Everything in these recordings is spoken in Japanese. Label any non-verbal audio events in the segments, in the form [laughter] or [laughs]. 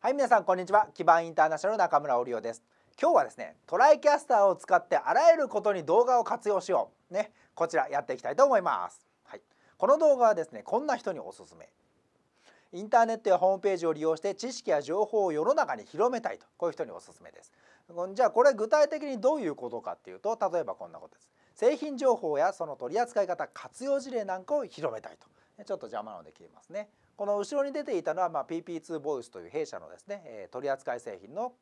はい皆さんこんにちは基盤インターナショナル中村織夫です今日はですねトライキャスターを使ってあらゆることに動画を活用しようねこちらやっていきたいと思いますはいこの動画はですねこんな人におすすめインターネットやホームページを利用して知識や情報を世の中に広めたいとこういう人におすすめですじゃあこれ具体的にどういうことかっていうと例えばこんなことです製品情報やその取り扱い方活用事例なんかを広めたいとちょっと邪魔なので切りますねこの後ろに出ていたのは、まあ、PP2 ボイスという弊社のですね、え取扱製品の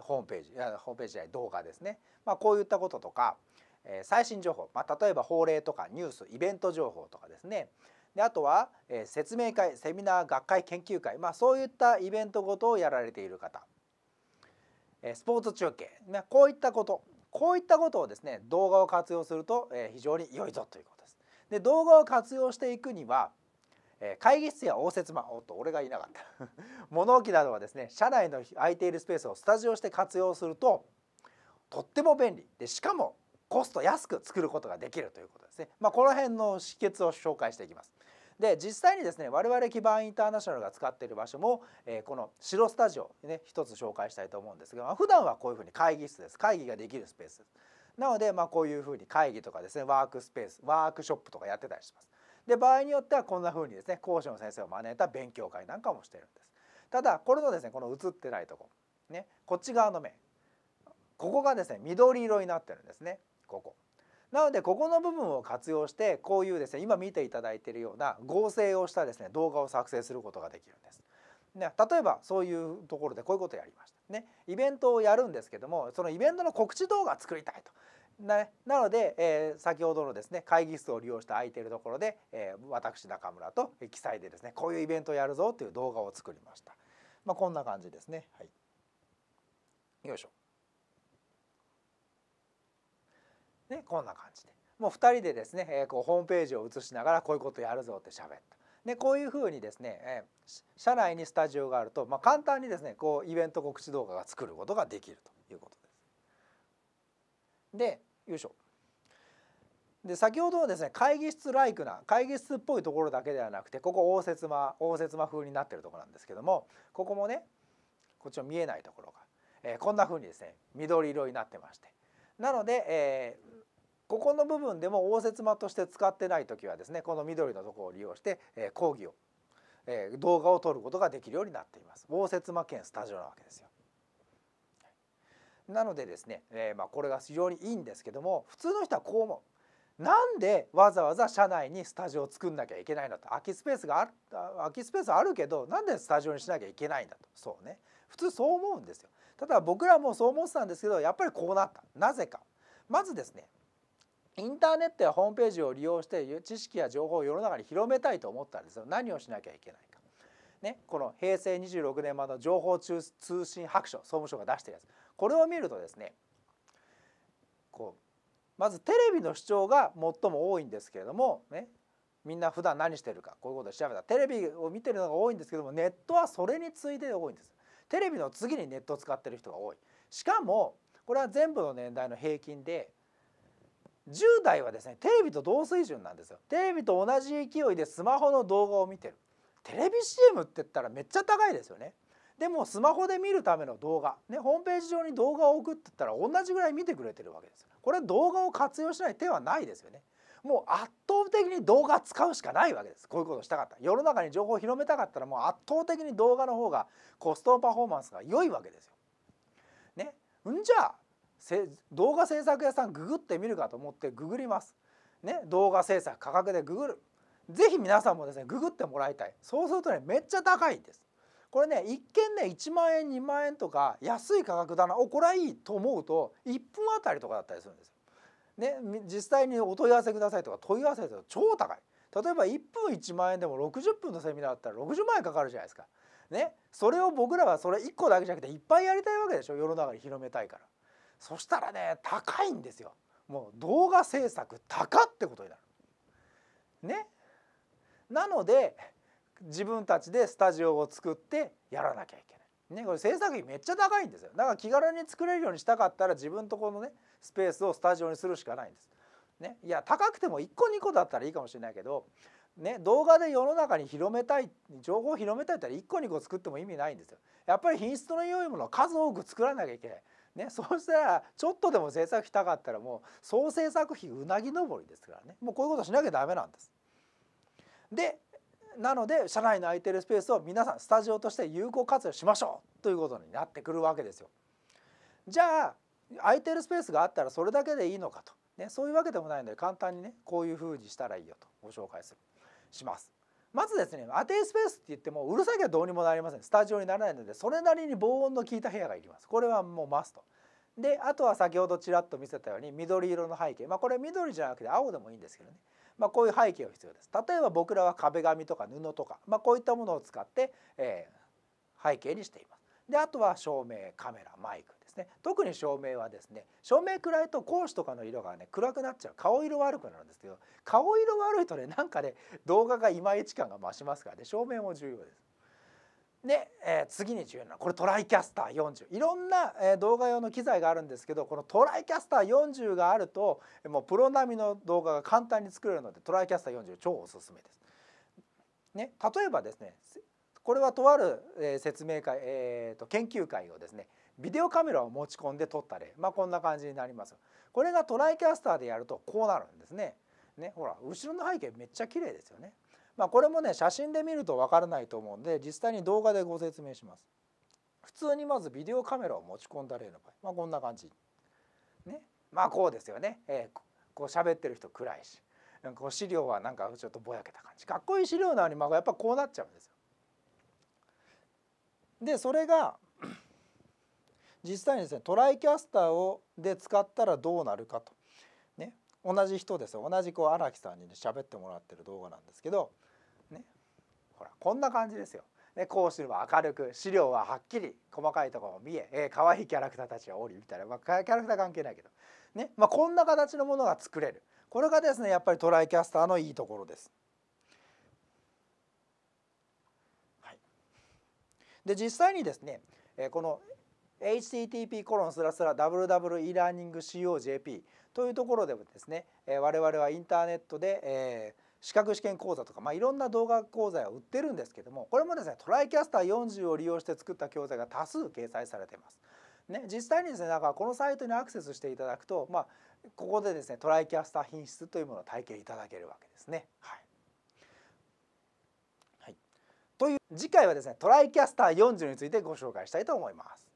ホームページホームページや動画ですね、まあ、こういったこととか、え最新情報、まあ、例えば法令とかニュースイベント情報とかですねであとは、え説明会セミナー学会研究会、まあ、そういったイベントごとをやられている方、えスポーツ中継、まこういったことこういったことをですね動画を活用すると、え非常に良いぞということです。で動画を活用していくにはえ会議室や応接間おっと俺がいなかった [laughs] 物置などはですね社内の空いているスペースをスタジオして活用するととっても便利でしかもコスト安く作ることができるということですね、まあ、この辺の秘訣を紹介していきます。で実際にですね我々基盤インターナショナルが使っている場所も、えー、この白スタジオね一つ紹介したいと思うんですが、まあ、普段はこういうふうに会議室です会議ができるスペースなので、まあ、こういうふうに会議とかですねワークスペースワークショップとかやってたりします。で場合によってはこんな風にですね講師の先生を招いた勉強会なんかもしてるんです。ただこれのですねこの映ってないとこねこっち側の面ここがですね緑色になってるんですねここ。なのでここの部分を活用してこういうですね今見ていただいているような合成をしたですね動画を作成することができるんです。ね、例えばそういうところでこういうことをやりました。ね、イベントをやるんですけどもそのイベントの告知動画を作りたいとなので、えー、先ほどのですね会議室を利用した空いてるところで、えー、私中村と記載でですねこういうイベントをやるぞという動画を作りました。まあ、こんな感じですね。はい、よいしょ。ね、こんな感じでもう2人でですね、えー、こうホームページを映しながらこういうことやるぞって喋った。でこういうふうにですね、えー、社内にスタジオがあると、まあ、簡単にですねこうイベント告知動画が作ることができるということです。でよいしょで先ほどのですね会議室ライクな会議室っぽいところだけではなくてここ応接間応接間風になってるとこなんですけどもここもねこっちの見えないところが、えー、こんな風にですね緑色になってましてなので、えー、ここの部分でも応接間として使ってない時はですねこの緑のところを利用して、えー、講義を、え動画を撮ることができるようになっています。応接間兼スタジオなわけですよなのでですね、えー、まあ、これが非常にいいんですけども普通の人はこう思う。なんでわざわざ社内にスタジオを作んなきゃいけないんだと空きスペースがある空きスペースあるけどなんでスタジオにしなきゃいけないんだとそうね普通そう思うんですよただ僕らもそう思ってたんですけどやっぱりこうなったなぜかまずですねインターネットやホームページを利用して知識や情報を世の中に広めたいと思ったんですよ何をしなきゃいけないかね、この平成26年版の情報通信白書総務省が出してるやつこれを見るとですねこうまずテレビの視聴が最も多いんですけれども、ね、みんな普段何してるかこういうことを調べたテレビを見てるのが多いんですけどもネットはそれに次いで多いんです。テレビの次にネットを使ってる人が多い。しかもこれは全部の年代の平均で10代はですねテレビと同水準なんですよ。テレビと同じ勢いでスマホの動画を見てる。テレビ CM って言ったらめっちゃ高いですよね。でもスマホで見るための動画、ね、ホームページ上に動画を送って言ったら同じぐらい見てくれてるわけですよ。これ動画を活用しない手はないですよね。もう圧倒的に動画使うしかないわけですこういうことをしたかった世の中に情報を広めたかったらもう圧倒的に動画の方がコストパフォーマンスが良いわけですよ。ね、んじゃあ動画制作屋さんググってみるかと思ってググります。ね、動画制作価格でググるぜひ皆さんもですねググってもらいたいそうするとねめっちゃ高いんですこれね一見ね1万円2万円とか安い価格だなおこれはいいと思うと1分あたりとかだったりするんですね、実際にお問い合わせくださいとか問い合わせと超高い例えば1分1万円でも60分のセミナーだったら60万円かかるじゃないですか。ね、それを僕らはそれ1個だけじゃなくていっぱいやりたいわけでしょ世の中に広めたいから。そしたらね高いんですよ。もう動画制作高ってことになる。ねなので自分たちでスタジオを作ってやらなきゃいけない。ね、これ制作費めっちゃ高いんですよだから気軽に作れるようにしたかったら自分とこのねスペースをスタジオにするしかないんです。ね、いや高くても1個2個だったらいいかもしれないけど、ね、動画で世の中に広めたい情報を広めたいったら1個2個作っても意味ないんですよ。やっぱり品質の良いものを数多く作らなきゃいけない。ね、[laughs] そうしたらちょっとでも制作費高かったらもう総制作費うなぎ登りですからねもうこういうことしなきゃダメなんです。でなので社内の空いてるスペースを皆さんスタジオとして有効活用しましょうということになってくるわけですよ。じゃあ空いてるスペースがあったらそれだけでいいのかと、ね、そういうわけでもないので簡単にねこういうふうにしたらいいよとご紹介するします。まずですねアテスペースって言ってもうるさきゃどうにもなりませんスタジオにならないのでそれなりに防音の効いた部屋がいきますこれはもうマストであとは先ほどちらっと見せたように緑色の背景まあこれ緑じゃなくて青でもいいんですけどねまあ、こういう背景が必要です。例えば僕らは壁紙とか布とか、まあ、こういったものを使って、えー、背景にしています。であとは照明カメラマイクですね特に照明はですね照明暗いと講師とかの色がね暗くなっちゃう顔色悪くなるんですけど顔色悪いとねなんかね動画がいまいち感が増しますからね照明も重要です。で、えー、次に重要なこれトライキャスター40いろんな、えー、動画用の機材があるんですけどこのトライキャスター40があるともうプロ並みの動画が簡単に作れるのでトライキャスター40超おすすめです。ね、例えばですねこれはとある、えー、説明会、えーと、と研究会をですねビデオカメラを持ち込んで撮った例、まあ、こんな感じになります。これがトライキャスターでやるとこうなるんですね。ねほら後ろの背景めっちゃ綺麗ですよね。まあ、これもね写真で見ると分からないと思うんで実際に動画でご説明します。普通にまずビデオカメラを持ち込んだ例の場合、まあ、こんな感じ。ね、まあこうですよね、えー、こう喋ってる人暗いしこう資料はなんかちょっとぼやけた感じかっこいい資料なのに、まあ、やっぱこうなっちゃうんですよ。でそれが実際にですねトライキャスターをで使ったらどうなるかと同じ人ですよ同じこう荒木さんにね喋ってもらってる動画なんですけどねほらこんな感じですよ。ね、講師は明るく資料ははっきり細かいところも見ええー、可愛いキャラクターたちがおりみたいな、まあ、キャラクター関係ないけど、ねまあ、こんな形のものが作れるこれがですねやっぱりトライキャスターのいいところです。はい、で実際にですねこの http コロンスラスラ w w e l e a r n i n g c o j p というところでもですね我々はインターネットで、えー、資格試験講座とか、まあ、いろんな動画講座を売ってるんですけどもこれもですねトライキャスター40を利用して作った教材が多数掲載されています。ね、実際にですねだからこのサイトにアクセスしていただくと、まあ、ここでですねトライキャスター品質というものを体験いただけるわけですね。はいという次回はですねトライキャスター40についてご紹介したいと思います。